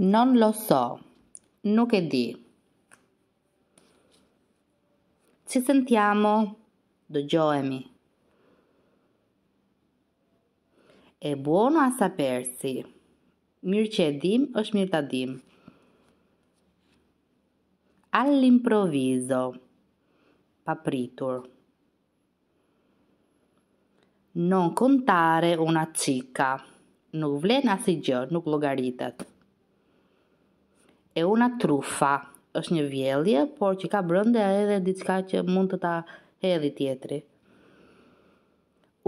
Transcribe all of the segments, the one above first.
Non lo so, nuk e di. Ci sentiamo, do gjoemi. E buono a sapersi. Mirë që e dim, është mirë të dim. All'improvviso, papritur. Non contare una cicca. Nuk vlen asë gjë, nuk logaritet e una trufa. është një vjellje, por që ka brënde a edhe diçka që mund të ta edhi tjetri.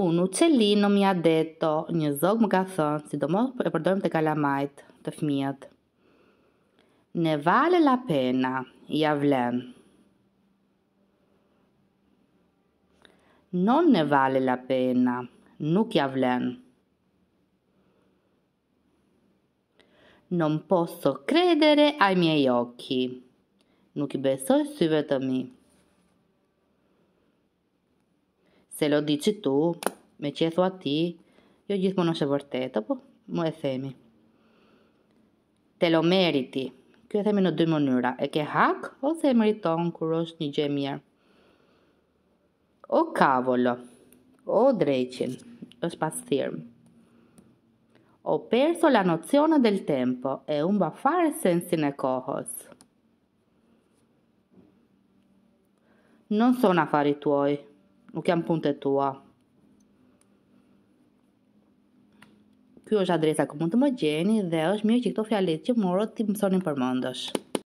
Unë u celi në mja deto, një zogë më ka thënë, si do më e përdojmë të kalamajt të fmijët. Ne vale la pena, ja vlen. Non ne vale la pena, nuk ja vlenë. non posso credere ai miei occhi. Nuk i besoj syve të mi. Se lo dici tu, me që e thua ti, jo gjithmonë është e vërtetë, po, mu e themi. Te lo meriti, kjo e themi në dy mënyra, e ke hak, ose e meriton, kur është një gjë mirë. O kavolo, o dreqin, është pas thirmë o perso la nozione del tempo e un va fare sensi ne cohos. Non sono affari tuoi, nuk jam punte tua. Kjo është adresa ku mund të më gjeni dhe është mirë që këto fjalit që morët ti më përmëndësh. mëndësh.